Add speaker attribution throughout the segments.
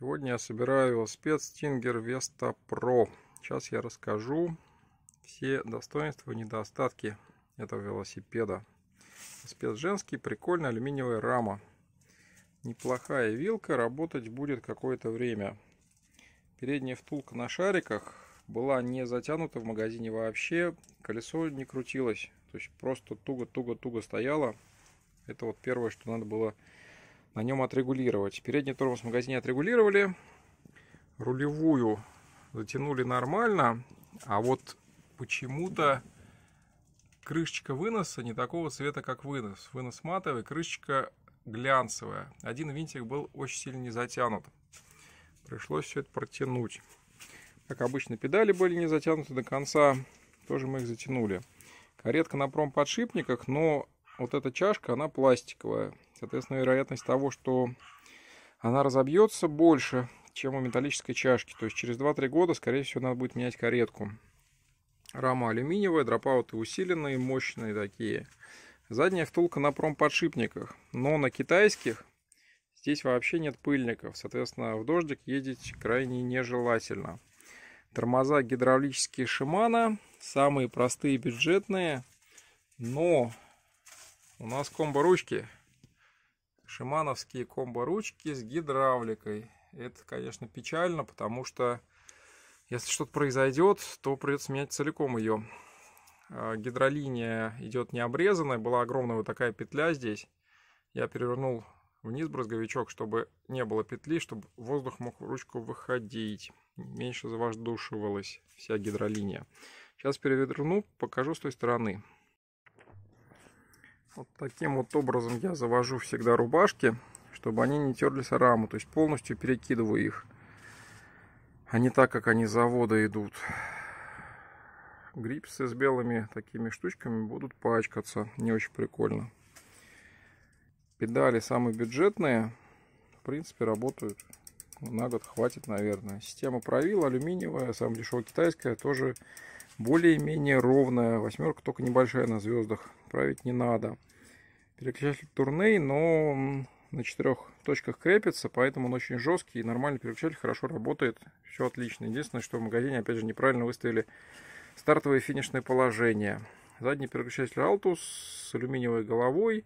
Speaker 1: Сегодня я собираю велосипед Stinger Vesta Pro. Сейчас я расскажу все достоинства и недостатки этого велосипеда. Велосипед женский, прикольная алюминиевая рама. Неплохая вилка, работать будет какое-то время. Передняя втулка на шариках была не затянута в магазине вообще. Колесо не крутилось, то есть просто туго-туго-туго стояло. Это вот первое, что надо было на нем отрегулировать. Передний тормоз в магазине отрегулировали, рулевую затянули нормально, а вот почему-то крышечка выноса не такого цвета, как вынос. Вынос матовый, крышечка глянцевая. Один винтик был очень сильно не затянут. Пришлось все это протянуть. Как обычно, педали были не затянуты до конца. Тоже мы их затянули. Каретка на промподшипниках, но вот эта чашка, она пластиковая. Соответственно, вероятность того, что она разобьется больше, чем у металлической чашки. То есть через 2-3 года, скорее всего, надо будет менять каретку. Рама алюминиевая, дропауты усиленные, мощные такие. Задняя втулка на промподшипниках, но на китайских здесь вообще нет пыльников. Соответственно, в дождик ездить крайне нежелательно. Тормоза гидравлические Шимана, самые простые бюджетные, но у нас комбо ручки шимановские комбо-ручки с гидравликой. Это, конечно, печально, потому что если что-то произойдет, то придется менять целиком ее. А, гидролиния идет не обрезанная, была огромная вот такая петля здесь. Я перевернул вниз брызговичок, чтобы не было петли, чтобы воздух мог в ручку выходить. Меньше завоздушивалась вся гидролиния. Сейчас переверну, покажу с той стороны. Вот таким вот образом я завожу всегда рубашки, чтобы они не терлись о раму. То есть полностью перекидываю их. А не так, как они с завода идут. Грипсы с белыми такими штучками будут пачкаться. Не очень прикольно. Педали самые бюджетные. В принципе, работают. На год хватит, наверное. Система правил алюминиевая, самая дешевая китайская, тоже более-менее ровная. Восьмерка только небольшая на звездах. Править не надо. Переключатель турней, но на четырех точках крепится, поэтому он очень жесткий и нормальный переключатель, хорошо работает, все отлично. Единственное, что в магазине, опять же, неправильно выставили стартовое и финишное положение. Задний переключатель Altus с алюминиевой головой,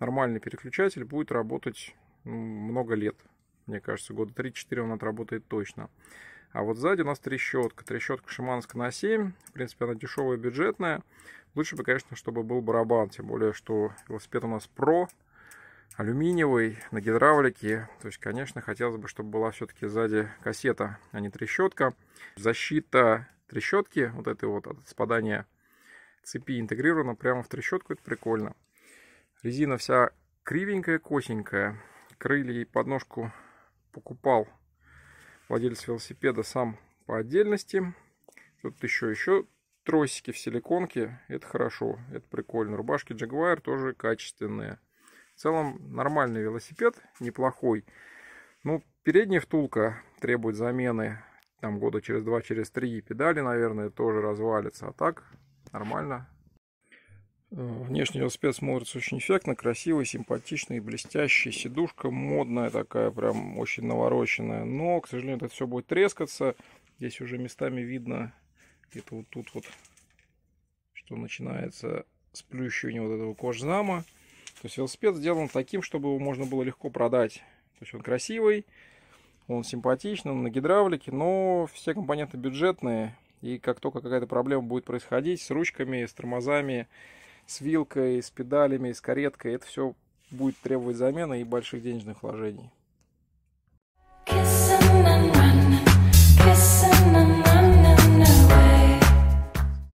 Speaker 1: нормальный переключатель, будет работать много лет. Мне кажется, года 3-4 он отработает точно. А вот сзади у нас трещотка. Трещотка Шиманск на 7. В принципе, она дешевая, бюджетная. Лучше бы, конечно, чтобы был барабан. Тем более, что велосипед у нас про, алюминиевый, на гидравлике. То есть, конечно, хотелось бы, чтобы была все-таки сзади кассета, а не трещотка. Защита трещотки, вот этой вот от спадания цепи интегрирована прямо в трещотку. Это прикольно. Резина вся кривенькая, косенькая. Крылья и подножку покупал владелец велосипеда сам по отдельности. Тут еще, еще тросики в силиконке. Это хорошо, это прикольно. Рубашки Jaguar тоже качественные. В целом нормальный велосипед, неплохой. Ну, передняя втулка требует замены. Там года через два, через три педали, наверное, тоже развалится. А так нормально, Внешний велосипед смотрится очень эффектно, красивый, симпатичный, блестящий. Сидушка модная такая, прям очень навороченная. Но, к сожалению, это все будет трескаться. Здесь уже местами видно, где-то вот тут вот, что начинается сплющивание вот этого кожзама. То есть велосипед сделан таким, чтобы его можно было легко продать. То есть он красивый, он симпатичный, он на гидравлике, но все компоненты бюджетные. И как только какая-то проблема будет происходить с ручками, с тормозами, с вилкой, с педалями, с кареткой. Это все будет требовать замены и больших денежных вложений.